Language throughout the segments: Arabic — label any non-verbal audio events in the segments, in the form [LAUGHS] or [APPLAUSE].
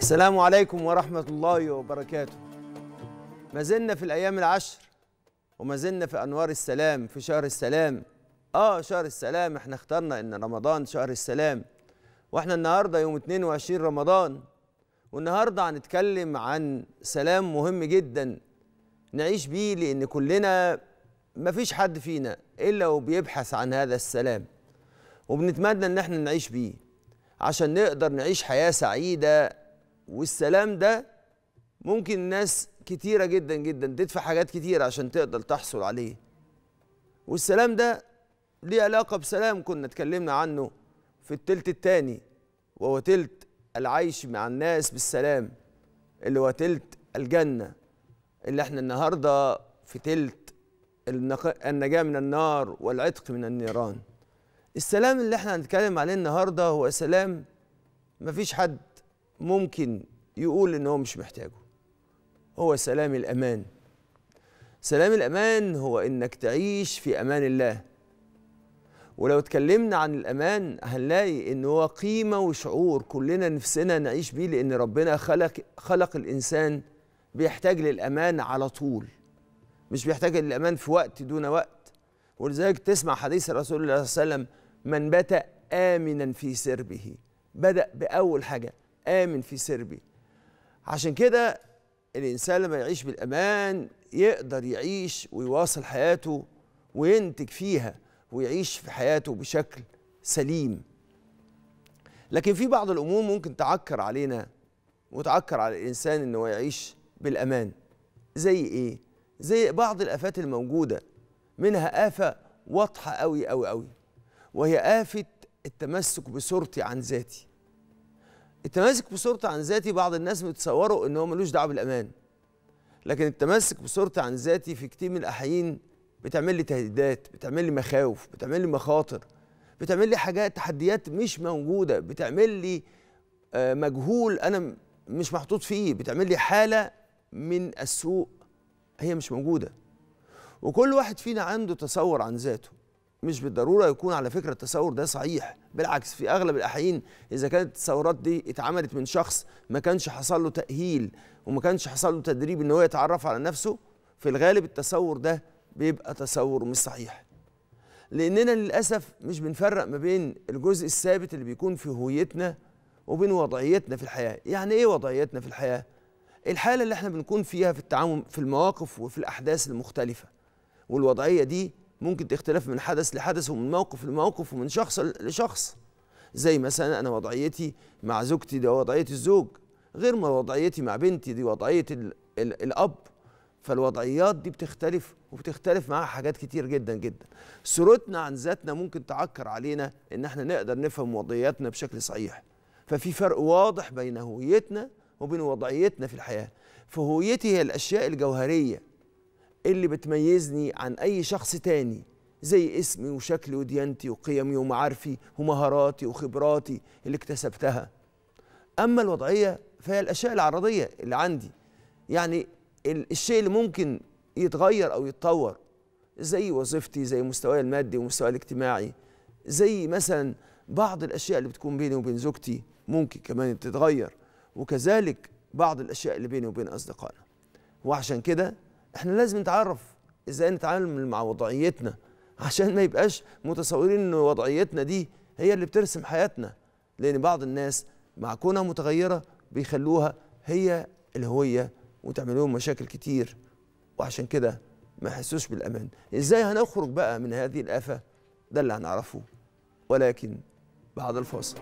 السلام عليكم ورحمة الله وبركاته ما زلنا في الأيام العشر وما زلنا في أنوار السلام في شهر السلام آه شهر السلام احنا اخترنا إن رمضان شهر السلام واحنا النهاردة يوم 22 رمضان والنهاردة هنتكلم عن سلام مهم جدا نعيش بيه لأن كلنا مفيش حد فينا إلا وبيبحث عن هذا السلام وبنتمنى إن احنا نعيش بيه عشان نقدر نعيش حياة سعيدة والسلام ده ممكن ناس كتيرة جدا جدا تدفع حاجات كتيرة عشان تقدر تحصل عليه والسلام ده ليه علاقة بسلام كنا اتكلمنا عنه في التلت التاني وهو تلت العيش مع الناس بالسلام اللي هو تلت الجنة اللي احنا النهاردة في تلت النجاة من النار والعتق من النيران السلام اللي احنا هنتكلم عليه النهاردة هو سلام مفيش حد ممكن يقول ان هو مش محتاجه هو سلام الامان سلام الامان هو انك تعيش في امان الله ولو اتكلمنا عن الامان هنلاقي ان هو قيمه وشعور كلنا نفسنا نعيش بيه لان ربنا خلق خلق الانسان بيحتاج للامان على طول مش بيحتاج للامان في وقت دون وقت ولذلك تسمع حديث الرسول صلى الله عليه وسلم من بات امنا في سربه بدا باول حاجه آمن في سربي عشان كده الإنسان لما يعيش بالأمان يقدر يعيش ويواصل حياته وينتج فيها ويعيش في حياته بشكل سليم لكن في بعض الأمور ممكن تعكر علينا وتعكر على الإنسان إنه يعيش بالأمان زي إيه؟ زي بعض الآفات الموجودة منها آفة واضحة أوي أوي أوي وهي آفة التمسك بصورتي عن ذاتي التماسك بصورتي عن ذاتي بعض الناس متصوروا ان هو ملوش دعوه بالامان لكن التمسك بصورتي عن ذاتي في كتير من الاحيان بتعمل لي تهديدات بتعمل لي مخاوف بتعمل لي مخاطر بتعمل لي حاجات تحديات مش موجوده بتعمل لي آه، مجهول انا مش محطوط فيه بتعمل لي حاله من السوء هي مش موجوده وكل واحد فينا عنده تصور عن ذاته مش بالضروره يكون على فكره التصور ده صحيح بالعكس في اغلب الاحيان اذا كانت التصورات دي اتعملت من شخص ما كانش حصل له تاهيل وما كانش حصل له تدريب ان هو يتعرف على نفسه في الغالب التصور ده بيبقى تصور مش صحيح لاننا للاسف مش بنفرق ما بين الجزء الثابت اللي بيكون في هويتنا وبين وضعيتنا في الحياه يعني ايه وضعيتنا في الحياه الحاله اللي احنا بنكون فيها في التعامل في المواقف وفي الاحداث المختلفه والوضعيه دي ممكن تختلف من حدث لحدث ومن موقف لموقف ومن شخص لشخص زي مثلا انا وضعيتي مع زوجتي دي وضعيه الزوج غير ما وضعيتي مع بنتي دي وضعيه الـ الـ الاب فالوضعيات دي بتختلف وبتختلف معاها حاجات كتير جدا جدا صورتنا عن ذاتنا ممكن تعكر علينا ان احنا نقدر نفهم وضعياتنا بشكل صحيح ففي فرق واضح بين هويتنا وبين وضعيتنا في الحياه فهويتي هي الاشياء الجوهريه اللي بتميزني عن أي شخص تاني زي اسمي وشكلي وديانتي وقيمي ومعارفي ومهاراتي وخبراتي اللي اكتسبتها أما الوضعية فهي الأشياء العرضية اللي عندي يعني الشيء اللي ممكن يتغير أو يتطور زي وظيفتي زي مستواي المادي ومستواي الاجتماعي زي مثلا بعض الأشياء اللي بتكون بيني وبين زوجتي ممكن كمان تتغير وكذلك بعض الأشياء اللي بيني وبين أصدقائنا وعشان كده احنا لازم نتعرف ازاي نتعامل مع وضعيتنا عشان ما يبقاش متصورين ان وضعيتنا دي هي اللي بترسم حياتنا لان بعض الناس مع كونها متغيره بيخلوها هي الهويه وتعمل لهم مشاكل كتير وعشان كده ما يحسوش بالامان ازاي هنخرج بقى من هذه الافه ده اللي هنعرفه ولكن بعد الفاصل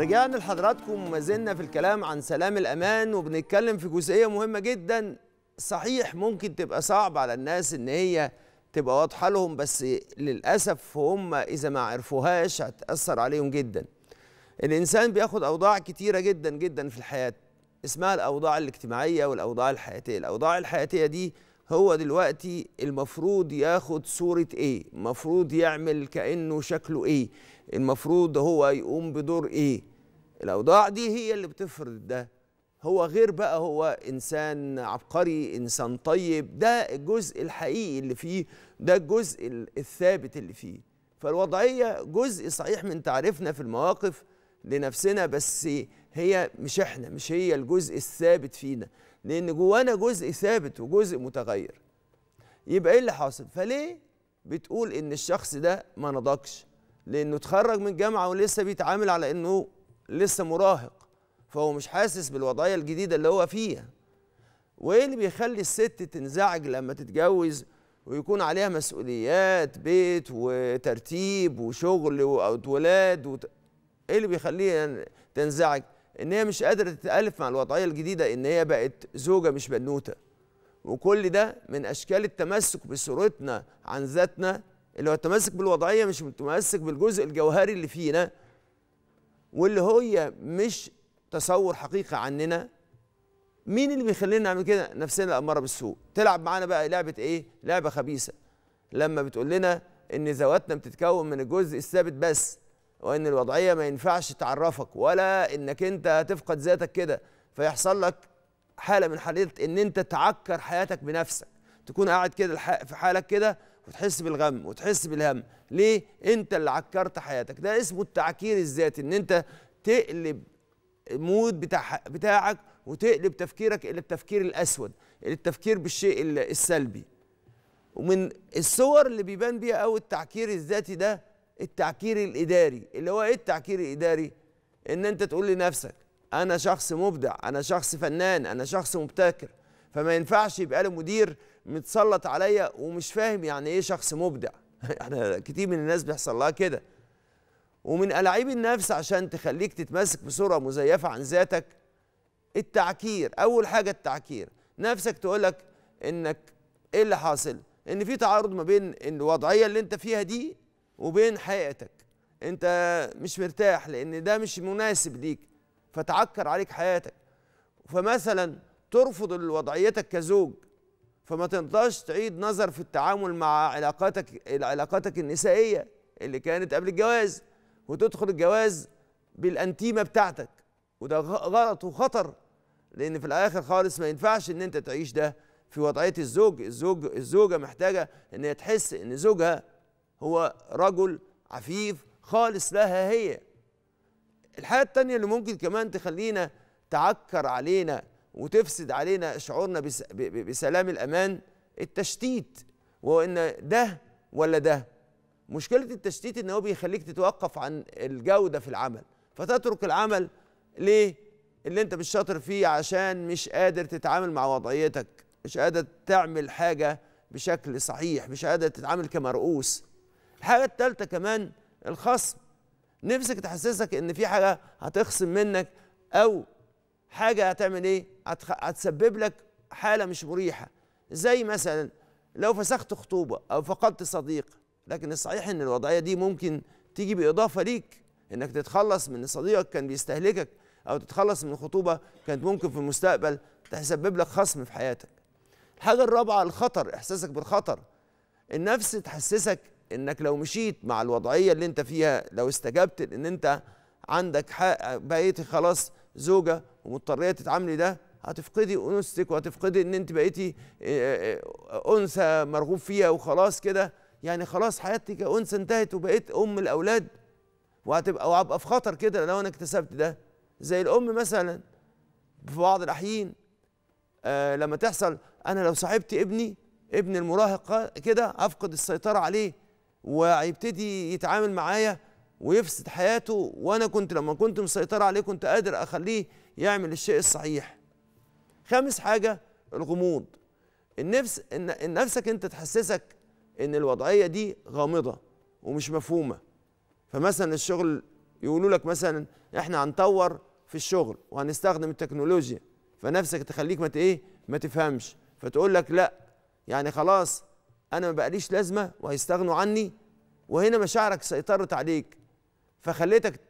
رجعنا لحضراتكم وما زلنا في الكلام عن سلام الامان وبنتكلم في جزئيه مهمه جدا صحيح ممكن تبقى صعب على الناس ان هي تبقى واضحه لهم بس للاسف هم اذا ما عرفوهاش هتاثر عليهم جدا الانسان بياخد اوضاع كتيره جدا جدا في الحياه اسمها الاوضاع الاجتماعيه والاوضاع الحياتيه الاوضاع الحياتيه دي هو دلوقتي المفروض ياخد صورة ايه المفروض يعمل كأنه شكله ايه المفروض هو يقوم بدور ايه الاوضاع دي هي اللي بتفرض ده هو غير بقى هو انسان عبقري انسان طيب ده الجزء الحقيقي اللي فيه ده الجزء الثابت اللي فيه فالوضعيه جزء صحيح من تعريفنا في المواقف لنفسنا بس هي مش احنا مش هي الجزء الثابت فينا لان جوانا جزء ثابت وجزء متغير يبقى ايه اللي حاصل فليه بتقول ان الشخص ده ما نضجش لانه اتخرج من الجامعه ولسه بيتعامل على انه لسه مراهق فهو مش حاسس بالوضعيه الجديده اللي هو فيها وايه اللي بيخلي الست تنزعج لما تتجوز ويكون عليها مسؤوليات بيت وترتيب وشغل واولاد وت... ايه اللي بيخليها تنزعج ان هي مش قادره تتالف مع الوضعيه الجديده ان هي بقت زوجه مش بنوته وكل ده من اشكال التمسك بصورتنا عن ذاتنا اللي هو التمسك بالوضعيه مش متمسك بالجزء الجوهري اللي فينا واللي هي مش تصور حقيقي عننا مين اللي بيخلينا نعمل كده نفسنا الاماره بالسوء تلعب معانا بقى لعبه ايه لعبه خبيثه لما بتقول لنا ان ذواتنا بتتكون من الجزء الثابت بس وان الوضعيه ما ينفعش تعرفك ولا انك انت هتفقد ذاتك كده فيحصل لك حاله من حالات ان انت تعكر حياتك بنفسك تكون قاعد كده في حالك كده وتحس بالغم وتحس بالهم ليه انت اللي عكرت حياتك ده اسمه التعكير الذاتي ان انت تقلب المود بتاع بتاعك وتقلب تفكيرك الى التفكير الاسود الى التفكير بالشيء السلبي ومن الصور اللي بيبان بيها قوي التعكير الذاتي ده التعكير الاداري اللي هو ايه التعكير الاداري ان انت تقول لنفسك انا شخص مبدع انا شخص فنان انا شخص مبتكر فما ينفعش يبقى لي مدير متسلط عليا ومش فاهم يعني ايه شخص مبدع احنا [LAUGHS] يعني كتير من الناس بيحصل لها كده ومن ألاعيب النفس عشان تخليك تتمسك بصورة مزيفة عن ذاتك التعكير أول حاجة التعكير نفسك تقولك إنك إيه اللي حاصل إن في تعارض ما بين الوضعية اللي أنت فيها دي وبين حقيقتك أنت مش مرتاح لأن ده مش مناسب ليك فتعكر عليك حياتك فمثلا ترفض وضعيتك كزوج فما تنطاش تعيد نظر في التعامل مع علاقاتك علاقاتك النسائيه اللي كانت قبل الجواز وتدخل الجواز بالانتيمه بتاعتك وده غلط وخطر لان في الاخر خالص ما ينفعش ان انت تعيش ده في وضعيه الزوج الزوج الزوجه محتاجه ان هي تحس ان زوجها هو رجل عفيف خالص لها هي الحاجه التانيه اللي ممكن كمان تخلينا تعكر علينا وتفسد علينا شعورنا بسلام الأمان التشتيت وإن ده ولا ده مشكلة التشتيت إن هو بيخليك تتوقف عن الجودة في العمل فتترك العمل ليه؟ اللي أنت مش شاطر فيه عشان مش قادر تتعامل مع وضعيتك مش قادر تعمل حاجة بشكل صحيح مش قادر تتعامل كمرؤوس الحاجة الثالثه كمان الخصم نفسك تحسسك ان في حاجه هتخصم منك او حاجه هتعمل ايه هتسبب لك حاله مش مريحه زي مثلا لو فسخت خطوبه او فقدت صديق لكن الصحيح ان الوضعيه دي ممكن تيجي باضافه ليك انك تتخلص من صديقك كان بيستهلكك او تتخلص من خطوبه كانت ممكن في المستقبل تسبب لك خصم في حياتك الحاجه الرابعه الخطر احساسك بالخطر النفس تحسسك انك لو مشيت مع الوضعيه اللي انت فيها لو استجبت ان انت عندك بقيت خلاص زوجه ومضطريه تتعاملي ده هتفقدي انوثتك وهتفقدي ان انت بقيتي انثى مرغوب فيها وخلاص كده يعني خلاص حياتي كانثى انتهت وبقيت ام الاولاد وهتبقى وهبقى في خطر كده لو انا اكتسبت ده زي الام مثلا في بعض الاحيان آه لما تحصل انا لو صاحبت ابني ابن المراهق كده افقد السيطره عليه وهيبتدي يتعامل معايا ويفسد حياته وانا كنت لما كنت مسيطر عليه كنت قادر اخليه يعمل الشيء الصحيح خامس حاجه الغموض النفس ان نفسك انت تحسسك ان الوضعيه دي غامضه ومش مفهومه فمثلا الشغل يقولوا لك مثلا احنا هنطور في الشغل وهنستخدم التكنولوجيا فنفسك تخليك ما ايه ما تفهمش فتقول لك لا يعني خلاص انا ما بقاليش لازمه وهيستغنوا عني وهنا مشاعرك سيطرت عليك فخليتك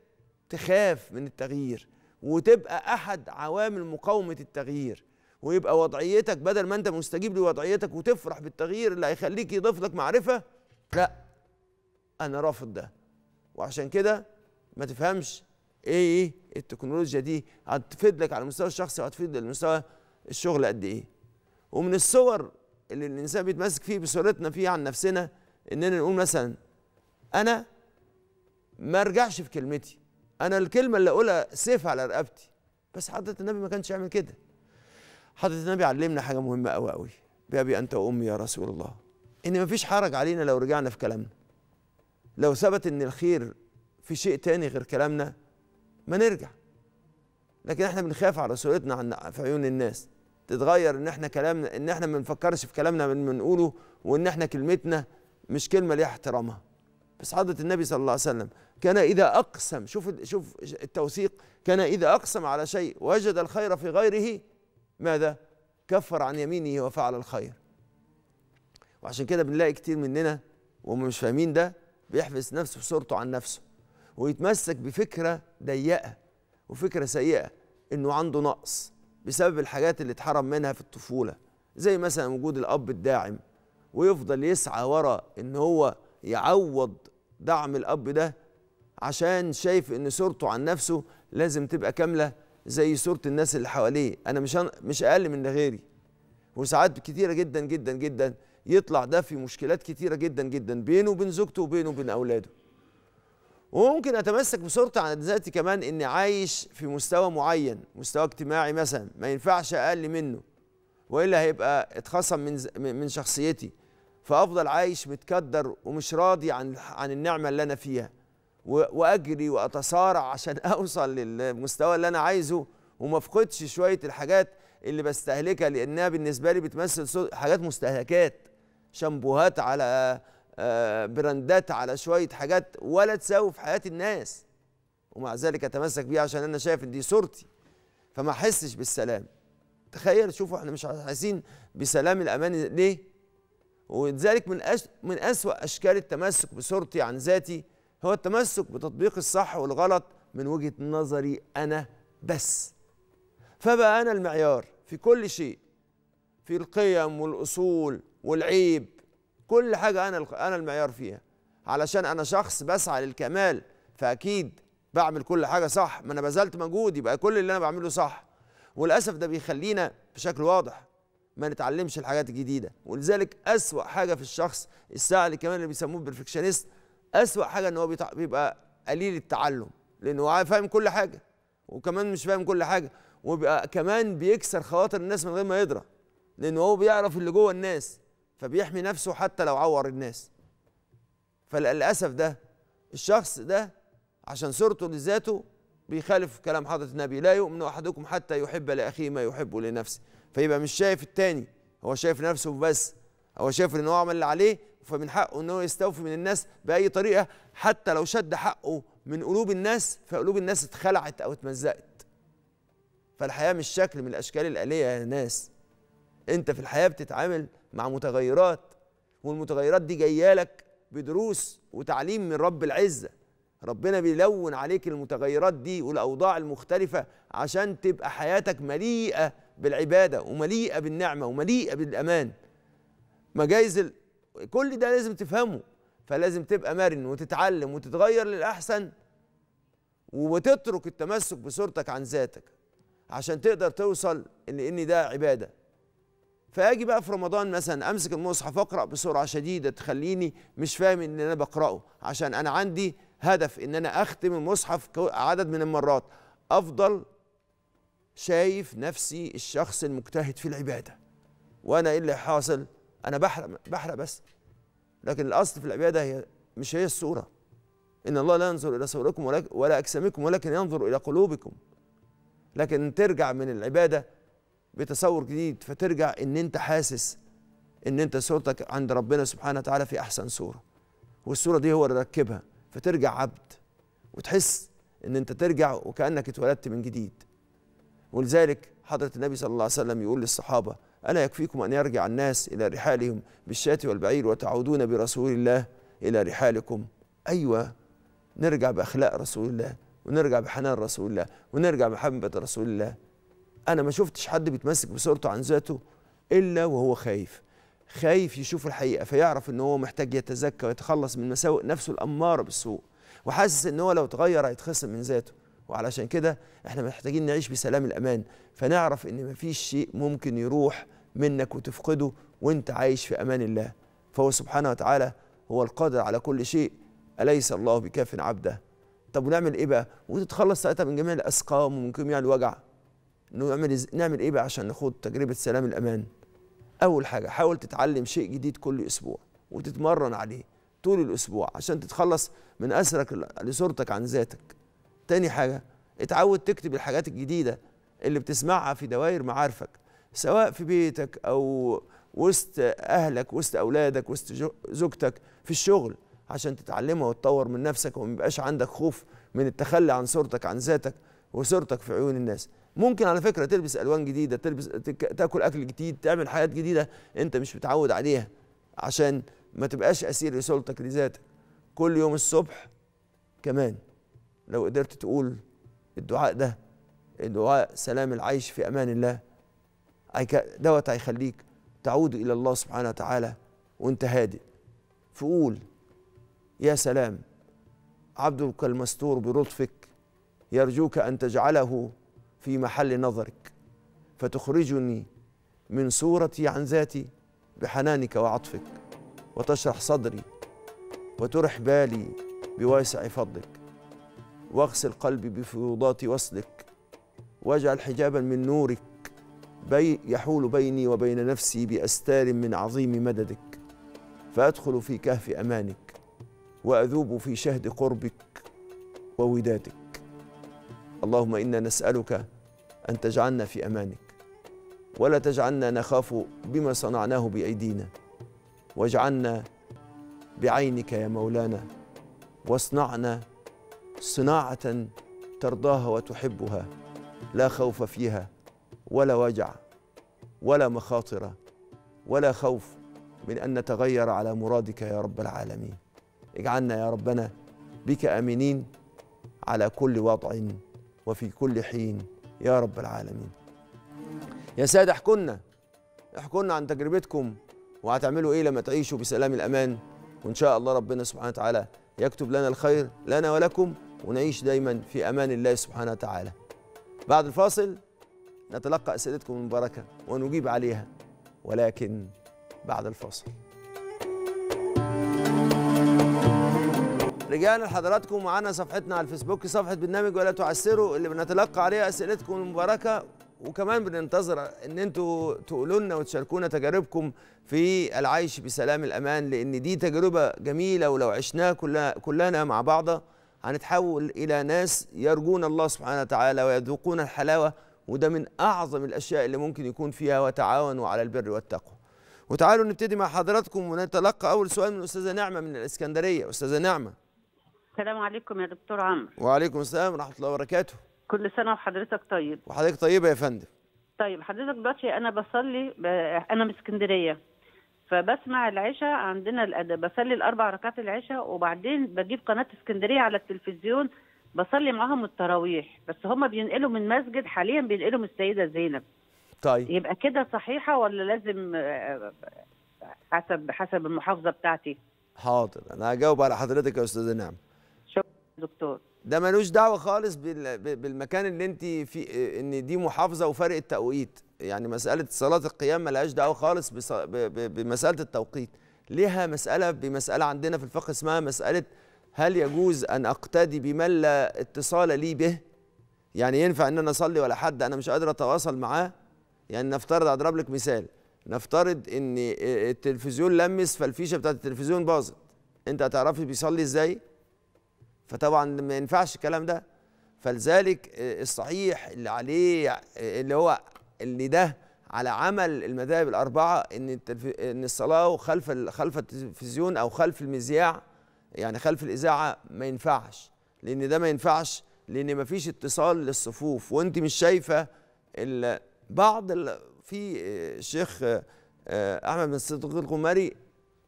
تخاف من التغيير وتبقى احد عوامل مقاومه التغيير ويبقى وضعيتك بدل ما انت مستجيب لوضعيتك وتفرح بالتغيير اللي هيخليك يضيف لك معرفه لا انا رافض ده وعشان كده ما تفهمش ايه, إيه التكنولوجيا دي هتفيد لك على المستوى الشخصي وهتفيد للمستوى الشغل قد ايه ومن الصور اللي الانسان بيتمسك فيه بصورتنا فيه عن نفسنا اننا نقول مثلا انا ما ارجعش في كلمتي انا الكلمه اللي اقولها سيف على رقبتي بس حضره النبي ما كانش يعمل كده حضره النبي علمنا حاجه مهمه قوي قوي بابي انت وامي يا رسول الله ان مفيش حرج علينا لو رجعنا في كلامنا لو ثبت ان الخير في شيء تاني غير كلامنا ما نرجع لكن احنا بنخاف على رسولتنا عن في عيون الناس تتغير ان احنا كلامنا ان احنا ما نفكرش في كلامنا من بنقوله وان احنا كلمتنا مش كلمه ليها احترامها بس حضره النبي صلى الله عليه وسلم كان إذا أقسم شوف شوف التوثيق كان إذا أقسم على شيء وجد الخير في غيره ماذا؟ كفر عن يمينه وفعل الخير وعشان كده بنلاقي كتير مننا وهم مش فاهمين ده بيحبس نفسه صورته عن نفسه ويتمسك بفكرة ضيقة وفكرة سيئة إنه عنده نقص بسبب الحاجات اللي اتحرم منها في الطفولة زي مثلا وجود الأب الداعم ويفضل يسعى ورا إن هو يعوض دعم الأب ده عشان شايف ان صورته عن نفسه لازم تبقى كامله زي صوره الناس اللي حواليه انا مش مش اقل من غيري وساعات كتيره جدا جدا جدا يطلع ده في مشكلات كتيره جدا جدا بينه وبين زوجته وبينه وبين اولاده وممكن اتمسك بصورتي عن ذاتي كمان اني عايش في مستوى معين مستوى اجتماعي مثلا ما ينفعش اقل منه والا هيبقى اتخصم من من شخصيتي فافضل عايش متكدر ومش راضي عن عن النعمه اللي انا فيها واجري واتسارع عشان [LAUGHS] اوصل للمستوى اللي انا عايزه وما افقدش شويه الحاجات اللي بستهلكها لانها بالنسبه لي بتمثل حاجات مستهلكات شامبوهات على آه، براندات على شويه حاجات ولا تساوي في حياه الناس ومع ذلك اتمسك بيها عشان انا شايف ان دي صورتي فما احسش بالسلام تخيل شوفوا احنا مش حاسين بسلام الامان ليه ولذلك من أش... من اسوا اشكال التمسك بصورتي عن ذاتي هو التمسك بتطبيق الصح والغلط من وجهة نظري أنا بس فبقى أنا المعيار في كل شيء في القيم والأصول والعيب كل حاجة أنا أنا المعيار فيها علشان أنا شخص بسعى للكمال فأكيد بعمل كل حاجة صح ما أنا بذلت مجهود يبقى كل اللي أنا بعمله صح وللأسف ده بيخلينا بشكل واضح ما نتعلمش الحاجات الجديدة ولذلك أسوأ حاجة في الشخص السعي كمان اللي بيسموه بيرفكشنست أسوأ حاجة إن هو بيبقى قليل التعلم لأنه فاهم كل حاجة وكمان مش فاهم كل حاجة وبيبقى كمان بيكسر خواطر الناس من غير ما يدرى لأنه هو بيعرف اللي جوه الناس فبيحمي نفسه حتى لو عور الناس فللأسف ده الشخص ده عشان صورته لذاته بيخالف كلام حضرة النبي لا يؤمن أحدكم حتى يحب لأخيه ما يحبه لنفسه فيبقى مش شايف التاني هو شايف نفسه بس هو شايف ان هو عمل اللي عليه فمن حقه أنه يستوفي من الناس بأي طريقة حتى لو شد حقه من قلوب الناس فقلوب الناس اتخلعت أو اتمزقت فالحياة مش شكل من الأشكال الآلية يا ناس أنت في الحياة بتتعامل مع متغيرات والمتغيرات دي جاية لك بدروس وتعليم من رب العزة ربنا بيلون عليك المتغيرات دي والأوضاع المختلفة عشان تبقى حياتك مليئة بالعبادة ومليئة بالنعمة ومليئة بالأمان مجايز كل ده لازم تفهمه فلازم تبقى مرن وتتعلم وتتغير للأحسن وتترك التمسك بصورتك عن ذاتك عشان تقدر توصل لأن ده عبادة فاجي بقى في رمضان مثلا امسك المصحف اقرا بسرعه شديده تخليني مش فاهم ان انا بقراه عشان انا عندي هدف ان انا اختم المصحف عدد من المرات افضل شايف نفسي الشخص المجتهد في العباده وانا ايه اللي حاصل انا بحرق بحرق بس لكن الاصل في العباده هي مش هي الصوره ان الله لا ينظر الى صوركم ولا, ولا اجسامكم ولكن ينظر الى قلوبكم لكن ترجع من العباده بتصور جديد فترجع ان انت حاسس ان انت صورتك عند ربنا سبحانه وتعالى في احسن صوره والصوره دي هو اللي ركبها فترجع عبد وتحس ان انت ترجع وكانك اتولدت من جديد ولذلك حضره النبي صلى الله عليه وسلم يقول للصحابه ألا يكفيكم أن يرجع الناس إلى رحالهم بالشاة والبعير وتعودون برسول الله إلى رحالكم أيوة نرجع بأخلاق رسول الله ونرجع بحنان رسول الله ونرجع بمحبة رسول الله أنا ما شفتش حد بيتمسك بصورته عن ذاته إلا وهو خايف خايف يشوف الحقيقة فيعرف إن هو محتاج يتزكى ويتخلص من مساوئ نفسه الأمارة بالسوء وحاسس إن هو لو اتغير هيتخصم من ذاته وعلشان كده احنا محتاجين نعيش بسلام الامان فنعرف ان مفيش شيء ممكن يروح منك وتفقده وانت عايش في امان الله فهو سبحانه وتعالى هو القادر على كل شيء اليس الله بكاف عبده طب ونعمل ايه بقى وتتخلص ساعتها من جميع الاسقام ومن جميع الوجع نعمل نعمل ايه بقى عشان نخوض تجربه سلام الامان اول حاجه حاول تتعلم شيء جديد كل اسبوع وتتمرن عليه طول الاسبوع عشان تتخلص من اسرك لصورتك عن ذاتك تاني حاجة اتعود تكتب الحاجات الجديدة اللي بتسمعها في دوائر معارفك سواء في بيتك أو وسط أهلك وسط أولادك وسط زوجتك في الشغل عشان تتعلمها وتطور من نفسك وما يبقاش عندك خوف من التخلي عن صورتك عن ذاتك وصورتك في عيون الناس ممكن على فكرة تلبس ألوان جديدة تلبس تاكل أكل جديد تعمل حاجات جديدة أنت مش متعود عليها عشان ما تبقاش أسير لسلطك لذاتك كل يوم الصبح كمان لو قدرت تقول الدعاء ده دعاء سلام العيش في امان الله دوت هيخليك تعود الى الله سبحانه وتعالى وانت هادئ فقول يا سلام عبدك المستور بلطفك يرجوك ان تجعله في محل نظرك فتخرجني من صورتي عن ذاتي بحنانك وعطفك وتشرح صدري وترح بالي بواسع فضلك واغسل قلبي بفيوضات وصلك واجعل حجابا من نورك بي يحول بيني وبين نفسي باستار من عظيم مددك فادخل في كهف امانك واذوب في شهد قربك وودادك اللهم انا نسالك ان تجعلنا في امانك ولا تجعلنا نخاف بما صنعناه بايدينا واجعلنا بعينك يا مولانا واصنعنا صناعة ترضاها وتحبها لا خوف فيها ولا وجع ولا مخاطر ولا خوف من أن نتغير على مرادك يا رب العالمين اجعلنا يا ربنا بك امنين على كل وضع وفي كل حين يا رب العالمين يا سادة احكونا احكونا عن تجربتكم وهتعملوا ايه لما تعيشوا بسلام الامان وان شاء الله ربنا سبحانه وتعالى يكتب لنا الخير لنا ولكم ونعيش دايما في أمان الله سبحانه وتعالى بعد الفاصل نتلقى أسئلتكم المباركة ونجيب عليها ولكن بعد الفاصل رجعنا لحضراتكم معنا صفحتنا على الفيسبوك صفحة برنامج ولا تعسروا اللي بنتلقى عليها أسئلتكم المباركة وكمان بننتظر ان انتوا تقولوا لنا وتشاركونا تجاربكم في العيش بسلام الامان لان دي تجربه جميله ولو عشناها كلنا مع بعض هنتحول إلى ناس يرجون الله سبحانه وتعالى ويذوقون الحلاوة وده من أعظم الأشياء اللي ممكن يكون فيها وتعاونوا على البر والتقوى وتعالوا نبتدي مع حضراتكم ونتلقى أول سؤال من الأستاذة نعمة من الإسكندرية أستاذة نعمة السلام عليكم يا دكتور عمرو وعليكم السلام ورحمة الله وبركاته كل سنة وحضرتك طيب وحضرتك طيبة يا فندم طيب حضرتك دلوقتي أنا بصلي ب... أنا من اسكندرية فبسمع العشاء عندنا الأدب بصلي الأربع ركعات العشاء وبعدين بجيب قناة اسكندرية على التلفزيون بصلي معاهم التراويح بس هم بينقلوا من مسجد حاليا بينقلوا من السيدة زينب طيب يبقى كده صحيحة ولا لازم آه، آه، حسب حسب المحافظة بتاعتي حاضر أنا هجاوب على حضرتك يا أستاذة نعم شكرا دكتور ده ملوش دعوة خالص بالمكان اللي أنت فيه آه، إن دي محافظة وفرق التوقيت يعني مساله صلاه القيام ملهاش دعوه خالص بمساله التوقيت لها مساله بمساله عندنا في الفقه اسمها مساله هل يجوز ان اقتدي بمن لا اتصال لي به يعني ينفع ان انا اصلي ولا حد انا مش قادر اتواصل معاه يعني نفترض اضرب لك مثال نفترض ان التلفزيون لمس فالفيشه بتاعت التلفزيون باظت انت هتعرفي بيصلي ازاي فطبعا ما ينفعش الكلام ده فلذلك آه، الصحيح اللي عليه آه، اللي هو اللي ده على عمل المذاهب الاربعه ان ان الصلاه خلف خلف التلفزيون او خلف المذياع يعني خلف الاذاعه ما ينفعش لان ده ما ينفعش لان ما فيش اتصال للصفوف وانت مش شايفه بعض في الشيخ آه، آه، آه، احمد بن صدق القمري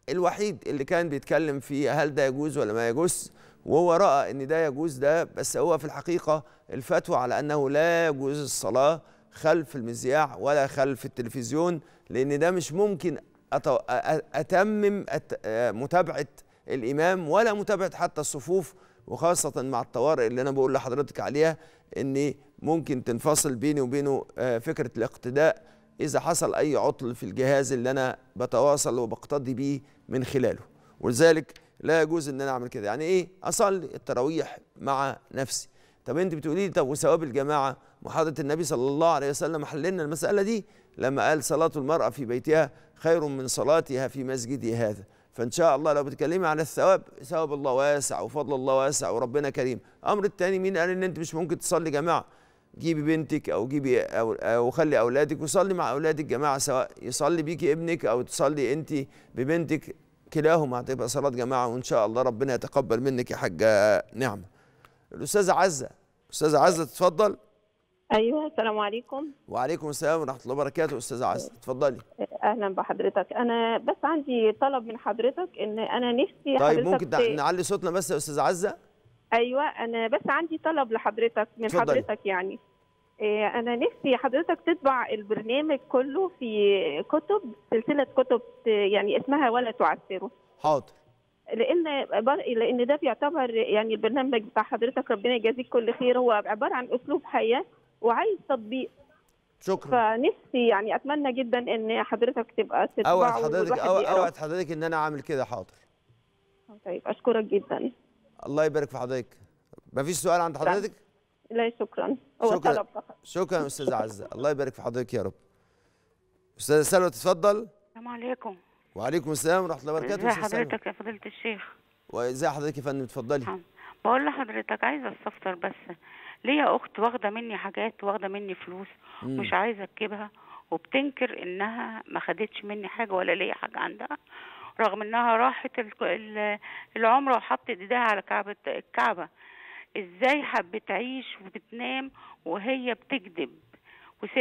الوحيد اللي كان بيتكلم في هل ده يجوز ولا ما يجوز وهو راى ان ده يجوز ده بس هو في الحقيقه الفتوى على انه لا يجوز الصلاه خلف المذياع ولا خلف التلفزيون لأن ده مش ممكن أتمم آه، متابعة الإمام ولا متابعة حتى الصفوف وخاصة مع الطوارئ اللي أنا بقول لحضرتك عليها إن ممكن تنفصل بيني وبينه آه، فكرة الاقتداء إذا حصل أي عطل في الجهاز اللي أنا بتواصل وبقتدي بيه من خلاله ولذلك لا يجوز إن أنا أعمل كده يعني إيه أصلي التراويح مع نفسي طب أنت بتقولي لي طب وثواب الجماعة محاضرة النبي صلى الله عليه وسلم حللنا المسألة دي لما قال صلاة المرأة في بيتها خير من صلاتها في مسجدي هذا فإن شاء الله لو بتكلمي على الثواب ثواب الله واسع وفضل الله واسع وربنا كريم أمر التاني مين قال إن أنت مش ممكن تصلي جماعة جيبي بنتك أو جيبي أو, أو خلي أولادك وصلي مع أولادك جماعة سواء يصلي بيكي ابنك أو تصلي أنت ببنتك كلاهما هتبقى صلاة جماعة وإن شاء الله ربنا يتقبل منك يا حاجة نعمة الأستاذة عزة الأستاذة عزة تتفضل ايوه السلام عليكم وعليكم السلام ورحمه الله وبركاته استاذه عزه اتفضلي اهلا بحضرتك انا بس عندي طلب من حضرتك ان انا نفسي طيب ممكن ت... نعلي صوتنا بس يا استاذه عزه ايوه انا بس عندي طلب لحضرتك من تفضلي. حضرتك يعني إيه، انا نفسي حضرتك تطبع البرنامج كله في كتب سلسله كتب يعني اسمها ولا تعسره حاضر لان بر... لان ده بيعتبر يعني البرنامج بتاع حضرتك ربنا يجازيك كل خير هو عباره عن اسلوب حياه وعايز تطبيق شكرا فنفسي يعني اتمنى جدا ان حضرتك تبقى تتبعه اوعد حضرتك اوعد حضرتك ان انا عامل كده حاضر طيب اشكرك جدا الله يبارك في حضرتك مفيش سؤال عند حضرتك لا شكرا هو شكرا طلب فقط شكرا استاذه عزه الله يبارك في حضرتك يا رب استاذه سلوى تتفضل السلام عليكم وعليكم السلام ورحمه الله وبركاته ازي حضرتك يا فضيله الشيخ وازي حضرتك يا فندم اتفضلي بقول لحضرتك عايزه استفسر بس ليا اخت واخده مني حاجات واخده مني فلوس مش عايزه اكبها وبتنكر انها ما خدتش مني حاجه ولا ليا حاجه عندها رغم انها راحت العمره وحطت ايديها على كعبه الكعبه ازاي بتعيش وبتنام وهي بتكذب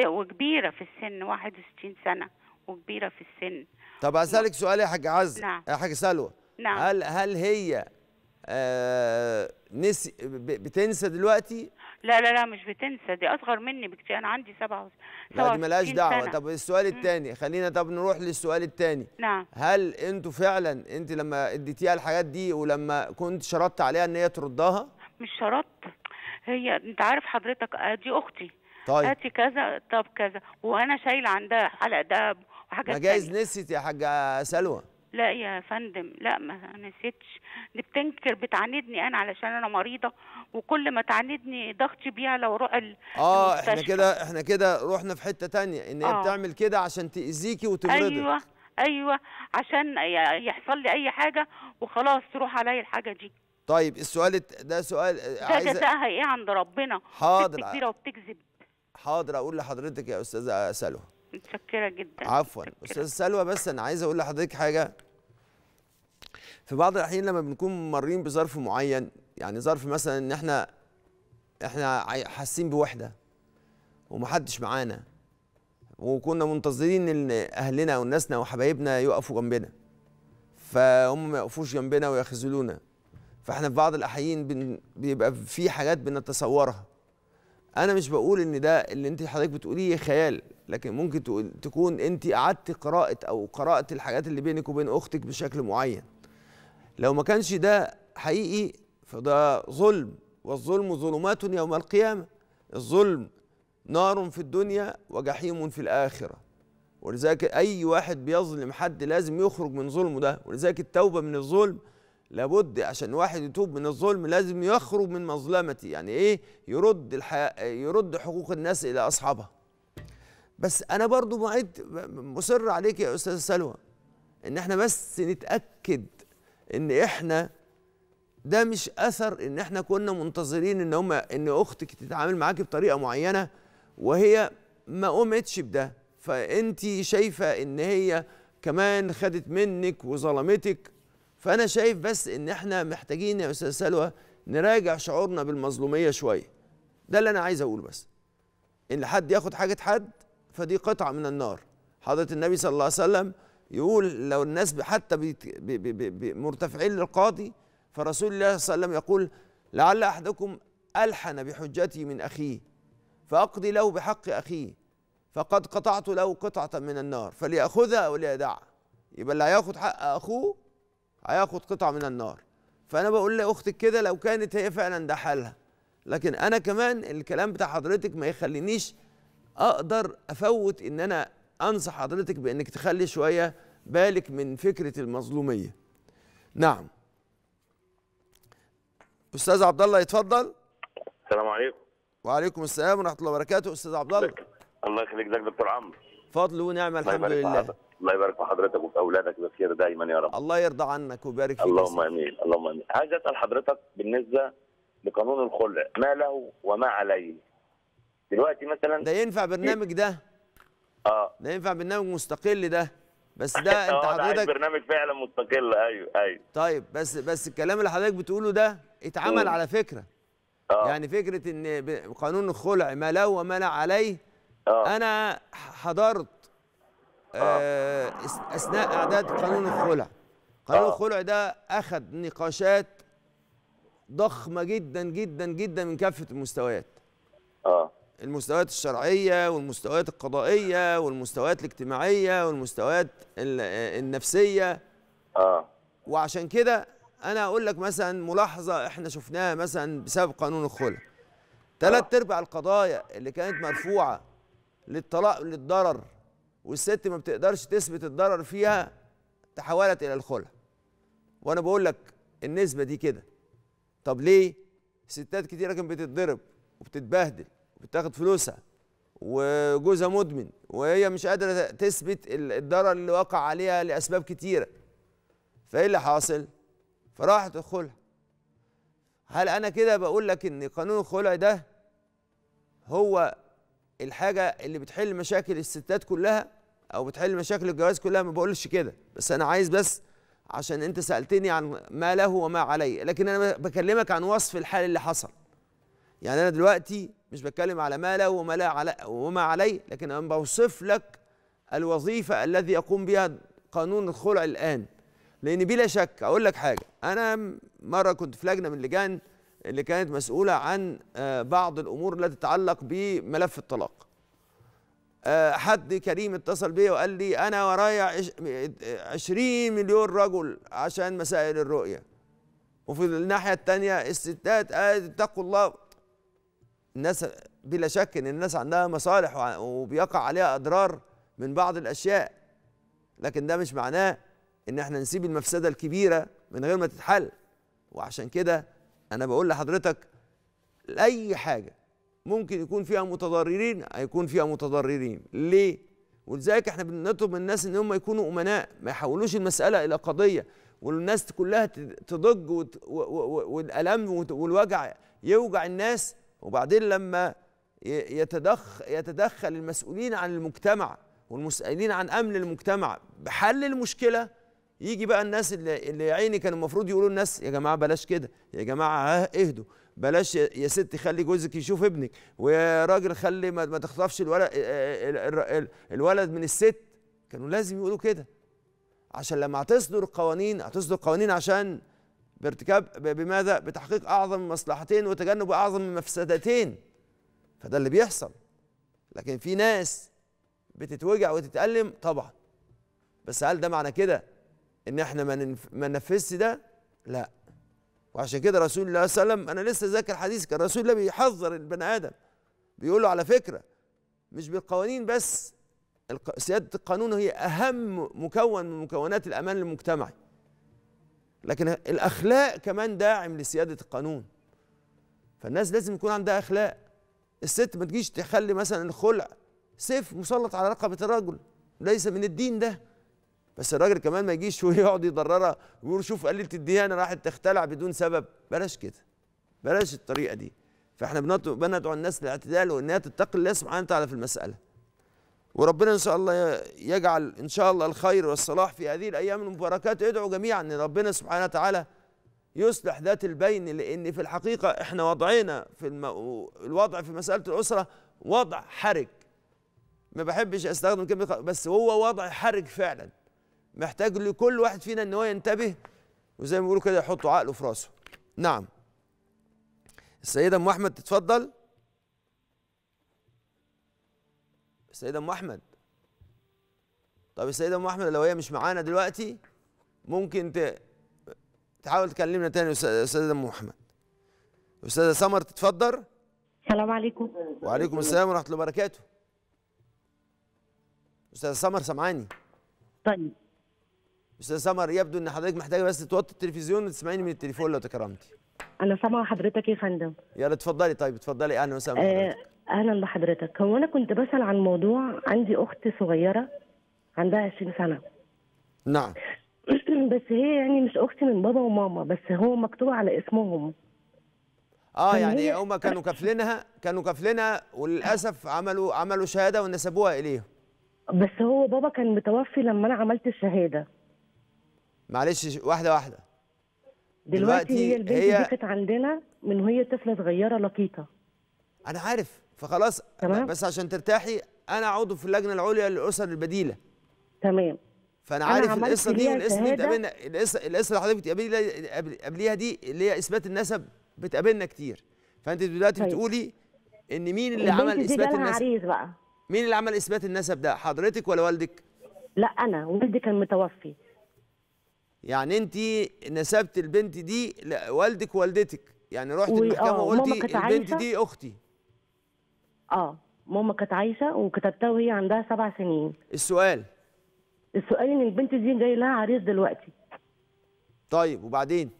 وكبيره في السن 61 سنه وكبيره في السن طب اسالك سؤال يا حاج عز نعم يا حاج سلوى نعم هل هل هي آه نسي بتنسى دلوقتي لا لا لا مش بتنسى دي اصغر مني بكتير انا عندي 67 لا دي ملهاش دعوه طب السؤال الثاني خلينا طب نروح للسؤال الثاني نعم هل انتوا فعلا انت لما اديتيها الحاجات دي ولما كنت شرطت عليها ان هي تردها مش شرطت هي انت عارف حضرتك آه، دي اختي طيب هاتي كذا طب كذا وانا شايله عندها حلقه دهب وحاجات ما جايز نسيت يا حاجه سلوى لا يا فندم لا ما نسيتش دي بتنكر بتعاندني انا علشان انا مريضه وكل ما تعاندني ضغطي بيعلى ال اه احنا كده احنا كده رحنا في حته تانية ان هي آه. بتعمل كده عشان تاذيكي وتمرضك ايوه ايوه عشان يحصل لي اي حاجه وخلاص تروح عليا الحاجه دي طيب السؤال ده سؤال آه، ده عايزة ايه عند ربنا حاضر كبيره وبتكذب حاضر اقول لحضرتك يا استاذه اساله متشكره جدا عفوا استاذ سلوى بس انا عايز اقول لحضرتك حاجه في بعض الاحيان لما بنكون مارين بظرف معين يعني ظرف مثلا ان احنا احنا حاسين بوحده ومحدش معانا وكنا منتظرين ان اهلنا وناسنا وحبايبنا يقفوا جنبنا فهم ما يقفوش جنبنا ويخذلونا فاحنا في بعض الاحيان بيبقى في حاجات بنتصورها انا مش بقول ان ده اللي انت حضرتك بتقوليه خيال لكن ممكن تقول تكون انت قعدت قراءه او قرات الحاجات اللي بينك وبين اختك بشكل معين لو ما كانش ده حقيقي فده ظلم والظلم ظلمات يوم القيامه الظلم نار في الدنيا وجحيم في الاخره ولذلك اي واحد بيظلم حد لازم يخرج من ظلمه ده ولذلك التوبه من الظلم لابد عشان واحد يتوب من الظلم لازم يخرج من مظلمته يعني ايه يرد يرد حقوق الناس الى اصحابها بس انا برضو معيد مصر عليك يا استاذ سلوى ان احنا بس نتاكد ان احنا ده مش اثر ان احنا كنا منتظرين ان هم ان اختك تتعامل معاكي بطريقه معينه وهي ما قومتش بده فانت شايفه ان هي كمان خدت منك وظلمتك فانا شايف بس ان احنا محتاجين يا استاذ سلوى نراجع شعورنا بالمظلوميه شويه ده اللي انا عايز اقوله بس ان حد ياخد حاجه حد فدي قطعه من النار حضره النبي صلى الله عليه وسلم يقول لو الناس حتى بي بي بي مرتفعين للقاضي فرسول الله صلى الله عليه وسلم يقول لعل احدكم الحن بحجتي من اخيه فاقضي له بحق اخيه فقد قطعت له قطعه من النار فلياخذها او ليدعها يبقى اللي هياخد حق اخوه هياخد قطعه من النار فانا بقول لاختك كده لو كانت هي فعلا ده حالها لكن انا كمان الكلام بتاع حضرتك ما يخلينيش اقدر افوت ان انا انصح حضرتك بانك تخلي شويه بالك من فكره المظلوميه نعم استاذ عبد الله يتفضل السلام عليكم وعليكم السلام ورحمه الله وبركاته استاذ عبد الله الله يخليك دكتور عمرو فضل ونعم الحمد لله الله يبارك في حضرتك وفي اولادك بخير دايما يا رب الله يرضى عنك ويبارك فيك اللهم امين اللهم امين عايز اسال حضرتك بالنسبه لقانون الخلع ما له وما عليه دلوقتي مثلا ده ينفع برنامج ده اه ده ينفع برنامج مستقل ده بس ده [LAUGHS] آه، انت حضرتك ده برنامج فعلا مستقل ايوه ايوه طيب بس بس الكلام اللي حضرتك بتقوله ده اتعمل على فكره آه. يعني فكره ان قانون الخلع ما له وما لا عليه أوه. انا حضرت أوه. آه. اثناء اعداد قانون الخلع قانون آه. الخلع ده اخذ نقاشات ضخمه جدا جدا جدا من كافه المستويات أوه. المستويات الشرعيه والمستويات القضائيه والمستويات الاجتماعيه والمستويات النفسيه أوه. وعشان كده انا اقول لك مثلا ملاحظه احنا شفناها مثلا بسبب قانون الخلع ثلاث آه. ارباع القضايا اللي كانت مرفوعه للطلاق للضرر والست ما بتقدرش تثبت الضرر فيها تحولت الى الخلع وانا بقول لك النسبه دي كده طب ليه ستات كتيره كانت بتتضرب وبتتبهدل وبتاخد فلوسها وجوزها مدمن وهي مش قادره تثبت الضرر اللي وقع عليها لاسباب كتيره فايه اللي حاصل فراحت الخلع هل انا كده بقول لك ان قانون الخلع ده هو الحاجه اللي بتحل مشاكل الستات كلها او بتحل مشاكل الجواز كلها ما بقولش كده بس انا عايز بس عشان انت سالتني عن ما له وما علي لكن انا بكلمك عن وصف الحال اللي حصل يعني انا دلوقتي مش بتكلم على ما له وما لا على وما علي لكن انا بوصف لك الوظيفه الذي يقوم بها قانون الخلع الان لان بلا شك اقول لك حاجه انا مره كنت في لجنه من لجان اللي كانت مسؤولة عن آه، بعض الأمور التي تتعلق بملف الطلاق آه، حد كريم اتصل بي وقال لي أنا ورايا 20 مليون رجل عشان مسائل الرؤية وفي الناحية التانية الستات قالت اتقوا الله الناس بلا شك ان الناس عندها مصالح وبيقع عليها اضرار من بعض الاشياء لكن ده مش معناه ان احنا نسيب المفسده الكبيره من غير ما تتحل وعشان كده انا بقول لحضرتك اي حاجه ممكن يكون فيها متضررين هيكون فيها متضررين ليه ولذلك احنا بنطلب من الناس ان هم يكونوا امناء ما يحولوش المساله الى قضيه والناس كلها تضج والالم والوجع يوجع الناس وبعدين لما يتدخل يتدخل المسؤولين عن المجتمع والمسؤولين عن امن المجتمع بحل المشكله يجي بقى الناس اللي, اللي يا عيني كانوا المفروض يقولوا الناس يا جماعه بلاش كده يا جماعه اهدوا بلاش يا ست خلي جوزك يشوف ابنك ويا راجل خلي ما, ما تخطفش الولد آه، آه، الولد من الست كانوا لازم يقولوا كده عشان لما هتصدر قوانين هتصدر قوانين عشان بارتكاب بماذا بتحقيق اعظم مصلحتين وتجنب اعظم مفسدتين فده اللي بيحصل لكن في ناس بتتوجع وتتألم طبعا بس هل ده معنى كده ان احنا ما ما ننفذش ده لا وعشان كده رسول الله صلى الله عليه وسلم انا لسه ذاكر حديث كان رسول الله بيحذر البني ادم بيقول له على فكره مش بالقوانين بس سياده القانون هي اهم مكون من مكونات الامان المجتمعي لكن الاخلاق كمان داعم لسياده القانون فالناس لازم يكون عندها اخلاق الست ما تجيش تخلي مثلا الخلع سيف مسلط على رقبه الرجل ليس من الدين ده بس الراجل كمان ما يجيش [LAUGHS] ويقعد يضررها ويقول شوف قليله الديانه راحت تختلع بدون سبب بلاش كده بلاش الطريقه دي فاحنا بندعو الناس للاعتدال وانها تتقي الله سبحانه وتعالى في المساله وربنا ان شاء الله يجعل ان شاء الله الخير والصلاح في هذه الايام المباركات ادعوا جميعا ان ربنا سبحانه وتعالى يصلح ذات البين لان في الحقيقه احنا وضعنا في الوضع في مساله الاسره وضع حرج ما بحبش استخدم كلمه بس هو وضع حرج فعلا محتاج لكل واحد فينا ان هو ينتبه وزي ما بيقولوا كده يحطوا عقله في راسه نعم السيده ام احمد تتفضل السيده ام احمد طب السيده ام احمد لو هي مش معانا دلوقتي ممكن ت... تحاول تكلمنا تاني استاذه ام احمد استاذه سمر تتفضل السلام عليكم وعليكم السلام ورحمه الله وبركاته استاذه سمر سامعاني طيب استاذ سمر يبدو ان حضرتك محتاجه بس توطي التلفزيون وتسمعيني من التليفون لو تكرمتي انا سامعه حضرتك يا فندم يلا اتفضلي طيب اتفضلي اهلا وسهلا آه، اهلا بحضرتك هو انا كنت بسال عن موضوع عندي اخت صغيره عندها 20 سنه نعم [CLEARS THROAT] بس هي يعني مش اختي من بابا وماما بس هو مكتوب على اسمهم اه يعني هم كانوا كافلينها كانوا كافلينها وللاسف عملوا عملوا شهاده ونسبوها اليهم بس هو بابا كان متوفي لما انا عملت الشهاده معلش واحده واحده دلوقتي, دلوقتي هي البنت هي... دي كانت عندنا من وهي طفله صغيره لقيطه انا عارف فخلاص تمام. بس عشان ترتاحي انا عضو في اللجنه العليا للاسر البديله تمام فانا عارف القصه دي والقصه دي بتقابلنا القصه القصه اللي حضرتك بتقابليها قبليها دي اللي هي اثبات النسب بتقابلنا كتير فانت دلوقتي طيب. بتقولي ان مين اللي عمل اثبات النسب عريس بقى مين اللي عمل اثبات النسب ده حضرتك ولا والدك لا انا والدي كان متوفي يعني انت نسبت البنت دي لوالدك ووالدتك يعني رحت المحكمه آه، وقلتي البنت دي اختي اه ماما كانت عايشه وكتبتها وهي عندها سبع سنين السؤال السؤال ان البنت دي جاي لها عريس دلوقتي طيب وبعدين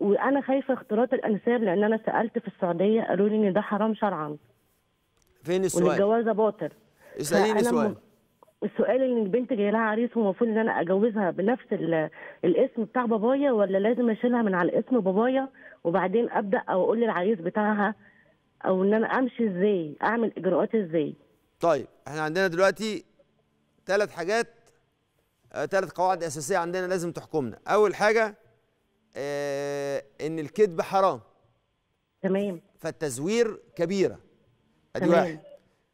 وانا خايفه اختلاط الانساب لان انا سالت في السعوديه قالوا لي ان ده حرام شرعا فين السؤال والجوازه باطل اساليني سؤال السؤال ان البنت جاي لها عريس ومفروض ان انا اجوزها بنفس الاسم بتاع بابايا ولا لازم اشيلها من على اسم بابايا وبعدين ابدا او اقول للعريس بتاعها او ان انا امشي ازاي اعمل اجراءات ازاي طيب احنا عندنا دلوقتي ثلاث حاجات ثلاث آه، قواعد اساسيه عندنا لازم تحكمنا اول حاجه آه ان الكذب حرام تمام فالتزوير كبيره ادي واحد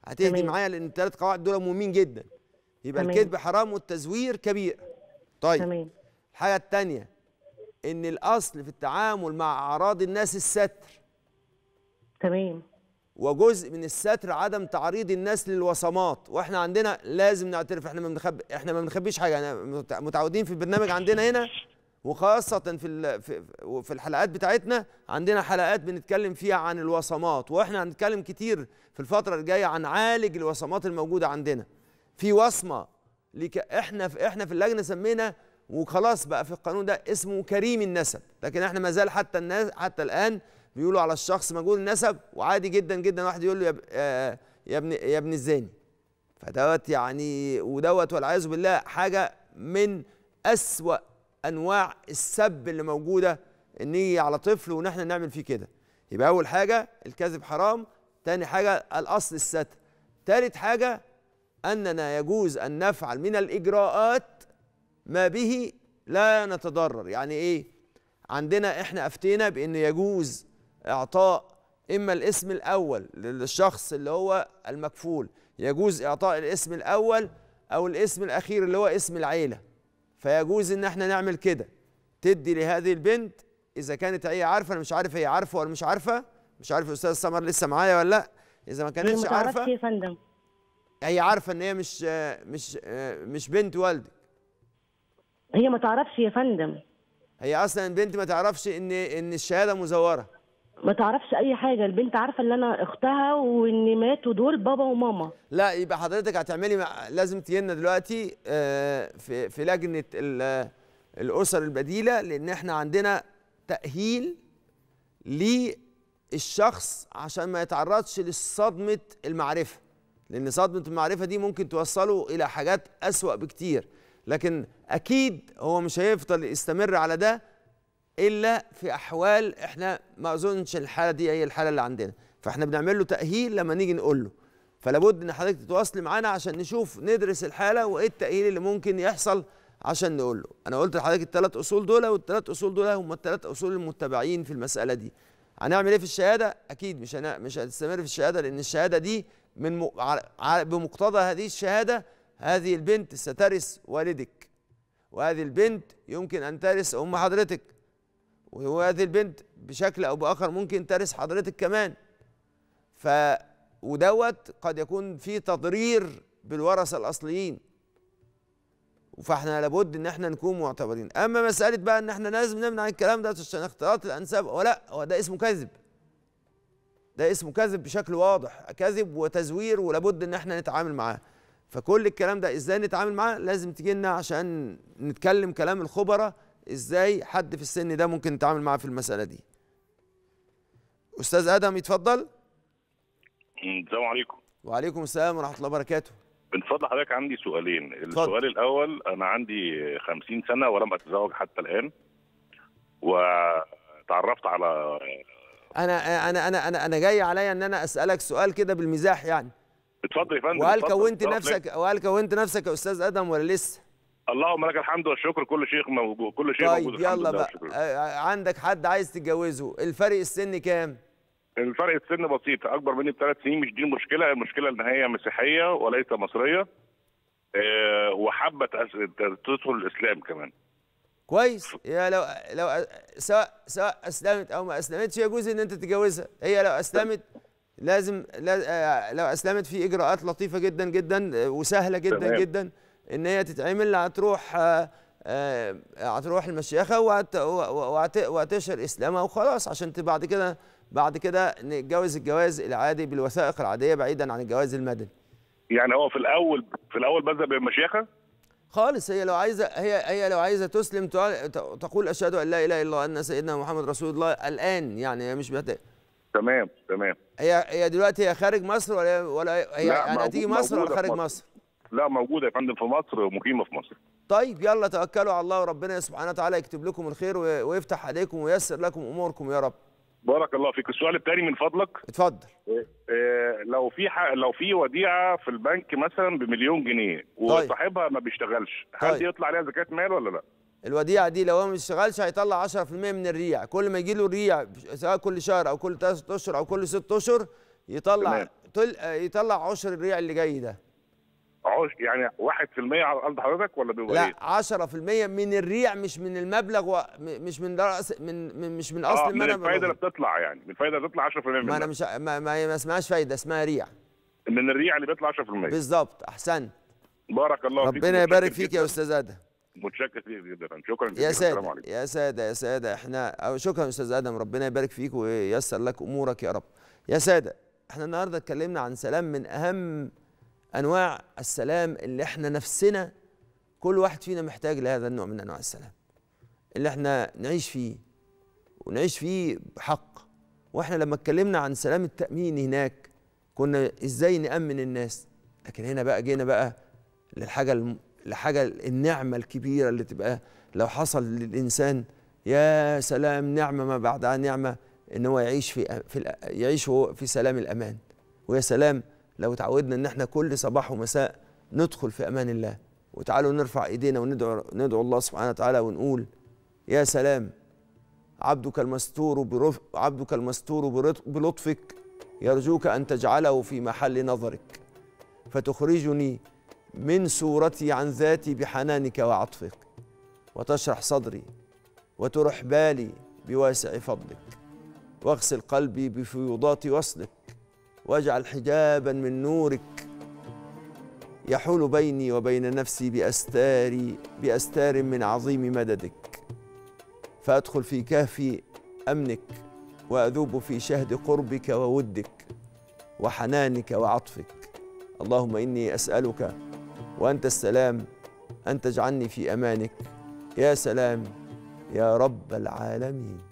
هتهدي معايا لان الثلاث قواعد دول مهمين جدا يبقى تمام. الكذب حرام والتزوير كبير طيب تمام. الحاجه الثانيه ان الاصل في التعامل مع اعراض الناس الستر تمام وجزء من الستر عدم تعريض الناس للوصمات واحنا عندنا لازم نعترف احنا ما بنخبي احنا ما بنخبيش حاجه متعودين في البرنامج عندنا هنا وخاصة في في الحلقات بتاعتنا عندنا حلقات بنتكلم فيها عن الوصمات واحنا هنتكلم كتير في الفترة الجاية عن عالج الوصمات الموجودة عندنا في وصمه لك احنا في احنا في اللجنه سمينا وخلاص بقى في القانون ده اسمه كريم النسب لكن احنا ما زال حتى الناس حتى الان بيقولوا على الشخص مجهول النسب وعادي جدا جدا واحد يقول له يا آه، يا ابن يا ابن الزاني فدوت يعني ودوت والعياذ بالله حاجه من اسوا انواع السب اللي موجوده ان هي على طفل ونحن نعمل فيه كده يبقى اول حاجه الكذب حرام تاني حاجه الاصل الستر تالت حاجه أننا يجوز أن نفعل من الإجراءات ما به لا نتضرر يعني إيه عندنا إحنا أفتينا بأن يجوز إعطاء إما الاسم الأول للشخص اللي هو المكفول يجوز إعطاء الاسم الأول أو الاسم الأخير اللي هو اسم العيلة فيجوز إن إحنا نعمل كده تدي لهذه البنت إذا كانت هي عارفة أنا مش عارف هي عارفة ولا مش عارفة مش عارف الأستاذ سمر لسه معايا ولا لأ إذا ما كانتش عارفة يا فندم هي عارفه ان هي مش مش مش بنت والدك هي ما تعرفش يا فندم هي اصلا البنت ما تعرفش ان ان الشهاده مزوره ما تعرفش اي حاجه البنت عارفه ان انا اختها وان ماتوا دول بابا وماما لا يبقى حضرتك هتعملي لازم تجينا دلوقتي آه، في في لجنه الاسر البديله لان احنا عندنا تاهيل للشخص عشان ما يتعرضش لصدمه المعرفه لأن صدمة المعرفة دي ممكن توصله إلى حاجات أسوأ بكتير لكن أكيد هو مش هيفضل يستمر على ده إلا في أحوال إحنا ما أظنش الحالة دي هي الحالة اللي عندنا فإحنا بنعمل له تأهيل لما نيجي نقول له فلا بد إن حضرتك تتواصلي معانا عشان نشوف ندرس الحالة وإيه التأهيل اللي ممكن يحصل عشان نقول له أنا قلت لحضرتك الثلاث أصول دول والثلاث أصول دول هم الثلاث أصول المتبعين في المسألة دي هنعمل ايه في الشهاده اكيد مش مش هتستمر في الشهاده لان الشهاده دي من بمقتضى هذه الشهادة هذه البنت سترث والدك وهذه البنت يمكن أن ترث أم حضرتك وهذه البنت بشكل أو بآخر ممكن ترث حضرتك كمان ف ودوت قد يكون في تضرير بالورثة الأصليين فاحنا لابد ان احنا نكون معتبرين اما مساله بقى ان احنا لازم نمنع الكلام ده عشان اختلاط الانساب ولا هو ده اسمه كذب ده اسمه كذب بشكل واضح كذب وتزوير ولابد ان احنا نتعامل معاه فكل الكلام ده ازاي نتعامل معاه لازم تجي لنا عشان نتكلم كلام الخبراء ازاي حد في السن ده ممكن نتعامل معاه في المساله دي استاذ ادم يتفضل السلام عليكم وعليكم السلام ورحمه الله وبركاته بنفضل حضرتك عندي سؤالين اتفضل. السؤال الاول انا عندي 50 سنه ولم اتزوج حتى الان وتعرفت على انا انا انا انا, أنا جاي عليا ان انا اسالك سؤال كده بالمزاح يعني اتفضل يا فندم وهل كونت نفسك وهل كونت نفسك يا استاذ ادم ولا لسه اللهم لك الحمد والشكر كل شيء موجود كل شيء طيب موجود يلا بقى عندك حد عايز تتجوزه الفرق السن كام الفرق السن بسيط اكبر مني بثلاث سنين مش دي المشكله المشكله ان هي مسيحيه وليس مصريه أه وحابه تدخل الاسلام كمان كويس هي لو لو سواء سواء اسلمت او ما اسلمتش يجوز ان انت تتجوزها هي لو اسلمت لازم لو اسلمت في اجراءات لطيفه جدا جدا وسهله جدا تمام. جدا ان هي تتعمل هتروح آه، آه، هتروح المشيخه وهتشهر اسلامها وخلاص عشان بعد كده بعد كده نتجوز الجواز العادي بالوثائق العاديه بعيدا عن الجواز المدني يعني هو في الاول في الاول بدا بالمشيخه خالص هي لو عايزه هي هي لو عايزه تسلم تقول اشهد ان لا اله الا الله ان سيدنا محمد رسول الله الان يعني هي مش محتاجه تمام تمام هي هي دلوقتي هي خارج مصر ولا ولا هي يعني هتيجي مصر ولا خارج مصر. مصر؟ لا موجوده يا فندم في مصر ومقيمه في مصر طيب يلا توكلوا على الله وربنا سبحانه وتعالى يكتب لكم الخير ويفتح عليكم وييسر لكم اموركم يا رب بارك الله فيك السؤال الثاني من فضلك اتفضل إيه لو في حق لو في وديعه في البنك مثلا بمليون جنيه طيب. وصاحبها ما بيشتغلش هل طيب. دي يطلع عليها زكاه مال ولا لا الوديعه دي لو هو ما بيشتغلش هيطلع 10% من الريع كل ما يجي له الريع سواء كل شهر او كل 3 اشهر او كل 6 اشهر يطلع تل... يطلع عشر الريع اللي جاي ده بيدفعوش يعني 1% على الارض حضرتك ولا بيبقى لا 10% من الريع مش من المبلغ و... مش من درس من, من مش من اصل آه من الفايده اللي بتطلع يعني من الفايده اللي بتطلع 10% ما انا مش ما, ما, ما اسمهاش فايده اسمها ريع من الريع اللي بيطلع 10% بالظبط احسنت بارك الله فيك ربنا يبارك فيك يا استاذ ادهم متشكر فيك جدا شكرا جزيلا يا ساده يا ساده يا ساده احنا أو شكرا استاذ ادم ربنا يبارك فيك وييسر لك امورك يا رب يا ساده احنا النهارده اتكلمنا عن سلام من اهم انواع السلام اللي احنا نفسنا كل واحد فينا محتاج لهذا النوع من انواع السلام اللي احنا نعيش فيه ونعيش فيه بحق واحنا لما اتكلمنا عن سلام التامين هناك كنا ازاي نامن الناس لكن هنا بقى جينا بقى للحاجه لحاجه النعمه الكبيره اللي تبقى لو حصل للانسان يا سلام نعمه ما بعدها نعمه ان هو يعيش في في يعيش في سلام الامان ويا سلام لو تعودنا ان احنا كل صباح ومساء ندخل في امان الله وتعالوا نرفع ايدينا وندعو ندعو الله سبحانه وتعالى ونقول يا سلام عبدك المستور عبدك المستور بلطفك يرجوك ان تجعله في محل نظرك فتخرجني من صورتي عن ذاتي بحنانك وعطفك وتشرح صدري وترح بالي بواسع فضلك واغسل قلبي بفيوضات وصلك واجعل حجابا من نورك يحول بيني وبين نفسي بأستاري بأستار من عظيم مددك فأدخل في كهف أمنك وأذوب في شهد قربك وودك وحنانك وعطفك اللهم إني أسألك وأنت السلام أن تجعلني في أمانك يا سلام يا رب العالمين